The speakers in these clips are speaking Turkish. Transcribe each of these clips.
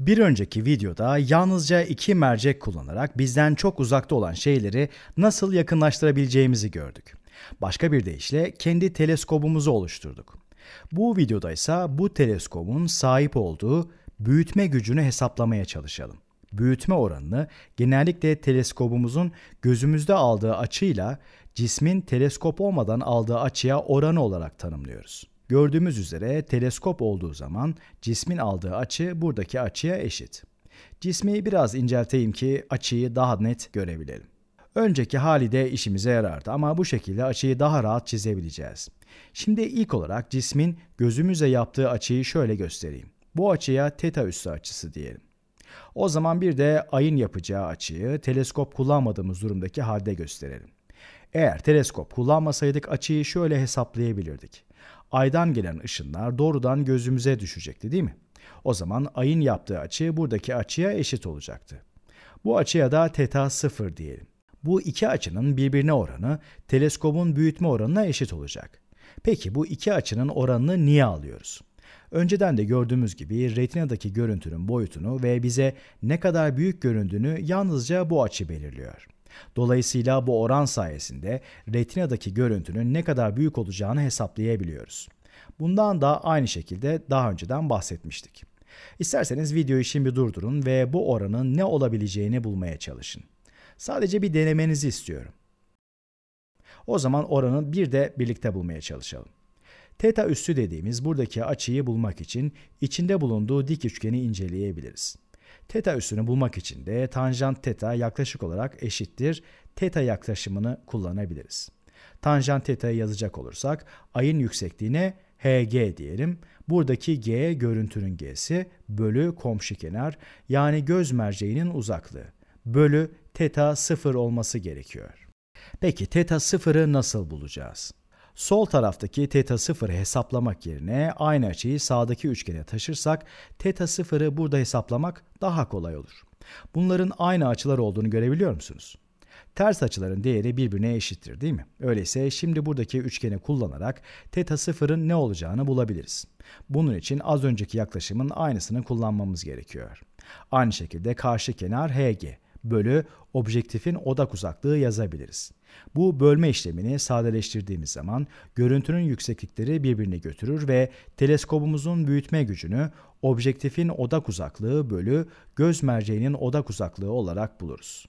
Bir önceki videoda yalnızca iki mercek kullanarak bizden çok uzakta olan şeyleri nasıl yakınlaştırabileceğimizi gördük. Başka bir deyişle kendi teleskobumuzu oluşturduk. Bu videoda ise bu teleskobun sahip olduğu büyütme gücünü hesaplamaya çalışalım. Büyütme oranını genellikle teleskobumuzun gözümüzde aldığı açıyla cismin teleskop olmadan aldığı açıya oranı olarak tanımlıyoruz. Gördüğümüz üzere teleskop olduğu zaman cismin aldığı açı buradaki açıya eşit. Cismi biraz incelteyim ki açıyı daha net görebilelim. Önceki hali de işimize yarardı ama bu şekilde açıyı daha rahat çizebileceğiz. Şimdi ilk olarak cismin gözümüze yaptığı açıyı şöyle göstereyim. Bu açıya teta üssü açısı diyelim. O zaman bir de ayın yapacağı açıyı teleskop kullanmadığımız durumdaki halde gösterelim. Eğer teleskop kullanmasaydık açıyı şöyle hesaplayabilirdik aydan gelen ışınlar doğrudan gözümüze düşecekti değil mi? O zaman ayın yaptığı açı buradaki açıya eşit olacaktı. Bu açıya da teta 0 diyelim. Bu iki açının birbirine oranı teleskobun büyütme oranına eşit olacak. Peki bu iki açının oranını niye alıyoruz? Önceden de gördüğümüz gibi retinadaki görüntünün boyutunu ve bize ne kadar büyük göründüğünü yalnızca bu açı belirliyor. Dolayısıyla bu oran sayesinde retinadaki görüntünün ne kadar büyük olacağını hesaplayabiliyoruz. Bundan da aynı şekilde daha önceden bahsetmiştik. İsterseniz videoyu şimdi durdurun ve bu oranın ne olabileceğini bulmaya çalışın. Sadece bir denemenizi istiyorum. O zaman oranı bir de birlikte bulmaya çalışalım. Teta üstü dediğimiz buradaki açıyı bulmak için içinde bulunduğu dik üçgeni inceleyebiliriz. Teta üssünü bulmak için de tanjant teta yaklaşık olarak eşittir teta yaklaşımını kullanabiliriz. Tanjant teta'yı yazacak olursak ayın yüksekliğine HG diyelim. Buradaki G görüntünün G'si bölü komşu kenar yani göz merceğinin uzaklığı bölü teta 0 olması gerekiyor. Peki teta 0'ı nasıl bulacağız? Sol taraftaki teta sıfırı hesaplamak yerine aynı açıyı sağdaki üçgene taşırsak teta sıfırı burada hesaplamak daha kolay olur. Bunların aynı açılar olduğunu görebiliyor musunuz? Ters açıların değeri birbirine eşittir değil mi? Öyleyse şimdi buradaki üçgeni kullanarak teta sıfırın ne olacağını bulabiliriz. Bunun için az önceki yaklaşımın aynısını kullanmamız gerekiyor. Aynı şekilde karşı kenar HG bölü objektifin odak uzaklığı yazabiliriz. Bu bölme işlemini sadeleştirdiğimiz zaman görüntünün yükseklikleri birbirine götürür ve teleskobumuzun büyütme gücünü objektifin odak uzaklığı bölü göz merceğinin odak uzaklığı olarak buluruz.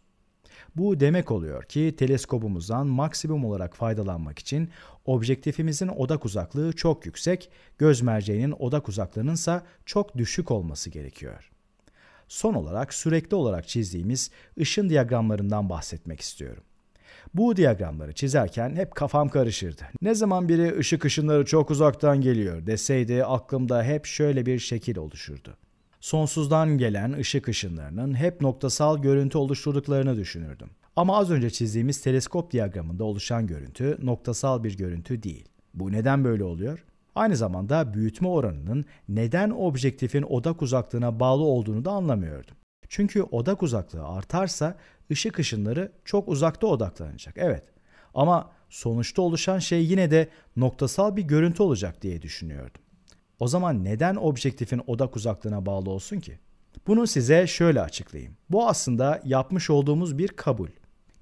Bu demek oluyor ki teleskobumuzdan maksimum olarak faydalanmak için objektifimizin odak uzaklığı çok yüksek, göz merceğinin odak uzaklığının ise çok düşük olması gerekiyor son olarak sürekli olarak çizdiğimiz ışın diyagramlarından bahsetmek istiyorum. Bu diyagramları çizerken hep kafam karışırdı. Ne zaman biri ışık ışınları çok uzaktan geliyor deseydi aklımda hep şöyle bir şekil oluşurdu. Sonsuzdan gelen ışık ışınlarının hep noktasal görüntü oluşturduklarını düşünürdüm. Ama az önce çizdiğimiz teleskop diyagramında oluşan görüntü noktasal bir görüntü değil. Bu neden böyle oluyor? Aynı zamanda büyütme oranının neden objektifin odak uzaklığına bağlı olduğunu da anlamıyordum. Çünkü odak uzaklığı artarsa ışık ışınları çok uzakta odaklanacak. Evet. Ama sonuçta oluşan şey yine de noktasal bir görüntü olacak diye düşünüyordum. O zaman neden objektifin odak uzaklığına bağlı olsun ki? Bunu size şöyle açıklayayım. Bu aslında yapmış olduğumuz bir kabul.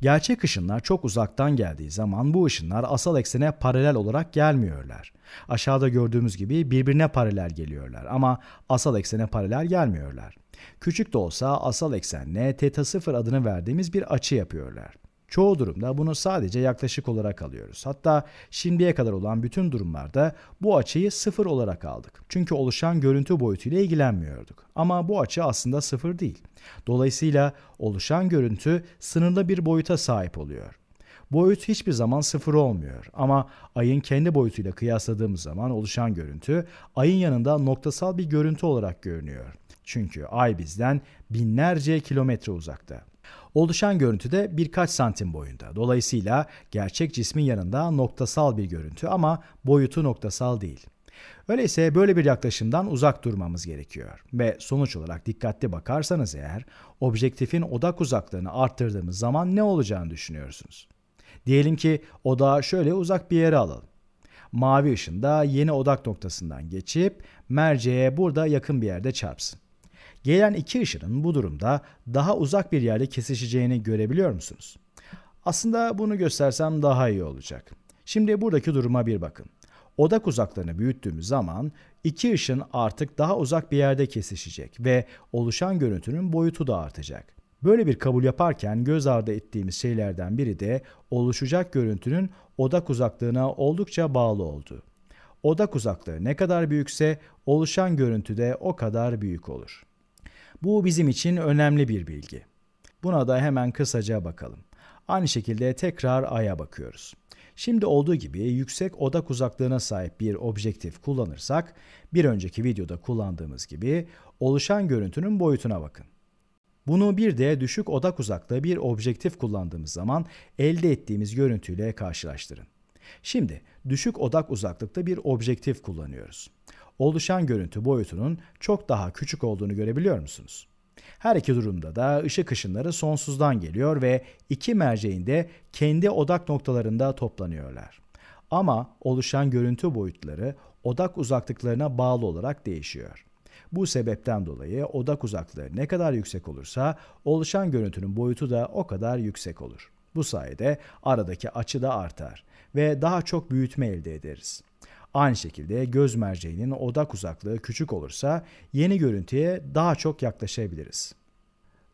Gerçek ışınlar çok uzaktan geldiği zaman bu ışınlar asal eksene paralel olarak gelmiyorlar. Aşağıda gördüğümüz gibi birbirine paralel geliyorlar ama asal eksene paralel gelmiyorlar. Küçük de olsa asal eksenle θ0 adını verdiğimiz bir açı yapıyorlar. Çoğu durumda bunu sadece yaklaşık olarak alıyoruz. Hatta şimdiye kadar olan bütün durumlarda bu açıyı sıfır olarak aldık. Çünkü oluşan görüntü boyutuyla ilgilenmiyorduk. Ama bu açı aslında sıfır değil. Dolayısıyla oluşan görüntü sınırlı bir boyuta sahip oluyor. Boyut hiçbir zaman sıfır olmuyor ama ayın kendi boyutuyla kıyasladığımız zaman oluşan görüntü ayın yanında noktasal bir görüntü olarak görünüyor. Çünkü ay bizden binlerce kilometre uzakta. Oluşan görüntü de birkaç santim boyunda. Dolayısıyla gerçek cismin yanında noktasal bir görüntü ama boyutu noktasal değil. Öyleyse böyle bir yaklaşımdan uzak durmamız gerekiyor ve sonuç olarak dikkatli bakarsanız eğer objektifin odak uzaklığını arttırdığımız zaman ne olacağını düşünüyorsunuz. Diyelim ki odağı şöyle uzak bir yere alalım. Mavi ışında yeni odak noktasından geçip merceğe burada yakın bir yerde çarpsın. Gelen iki ışının bu durumda daha uzak bir yerde kesişeceğini görebiliyor musunuz? Aslında bunu göstersem daha iyi olacak. Şimdi buradaki duruma bir bakın. Odak uzaklarını büyüttüğümüz zaman iki ışın artık daha uzak bir yerde kesişecek ve oluşan görüntünün boyutu da artacak. Böyle bir kabul yaparken göz ardı ettiğimiz şeylerden biri de oluşacak görüntünün odak uzaklığına oldukça bağlı oldu. Odak uzaklığı ne kadar büyükse oluşan görüntü de o kadar büyük olur. Bu bizim için önemli bir bilgi. Buna da hemen kısaca bakalım. Aynı şekilde tekrar Ay'a bakıyoruz. Şimdi olduğu gibi yüksek odak uzaklığına sahip bir objektif kullanırsak, bir önceki videoda kullandığımız gibi oluşan görüntünün boyutuna bakın. Bunu bir de düşük odak uzaklığı bir objektif kullandığımız zaman elde ettiğimiz görüntüyle karşılaştırın. Şimdi düşük odak uzaklıkta bir objektif kullanıyoruz oluşan görüntü boyutunun çok daha küçük olduğunu görebiliyor musunuz? Her iki durumda da ışık ışınları sonsuzdan geliyor ve iki merceğin de kendi odak noktalarında toplanıyorlar. Ama oluşan görüntü boyutları odak uzaklıklarına bağlı olarak değişiyor. Bu sebepten dolayı odak uzaklığı ne kadar yüksek olursa oluşan görüntünün boyutu da o kadar yüksek olur. Bu sayede aradaki açı da artar ve daha çok büyütme elde ederiz. Aynı şekilde göz merceğinin odak uzaklığı küçük olursa yeni görüntüye daha çok yaklaşabiliriz.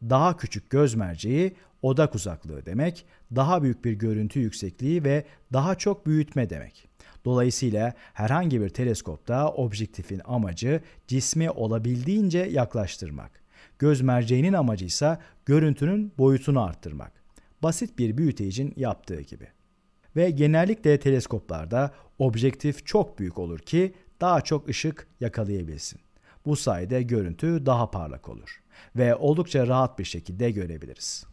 Daha küçük göz merceği odak uzaklığı demek, daha büyük bir görüntü yüksekliği ve daha çok büyütme demek. Dolayısıyla herhangi bir teleskopta objektifin amacı cismi olabildiğince yaklaştırmak. Göz merceğinin amacı ise görüntünün boyutunu arttırmak. Basit bir büyütecin yaptığı gibi ve genellikle teleskoplarda objektif çok büyük olur ki daha çok ışık yakalayabilsin. Bu sayede görüntü daha parlak olur ve oldukça rahat bir şekilde görebiliriz.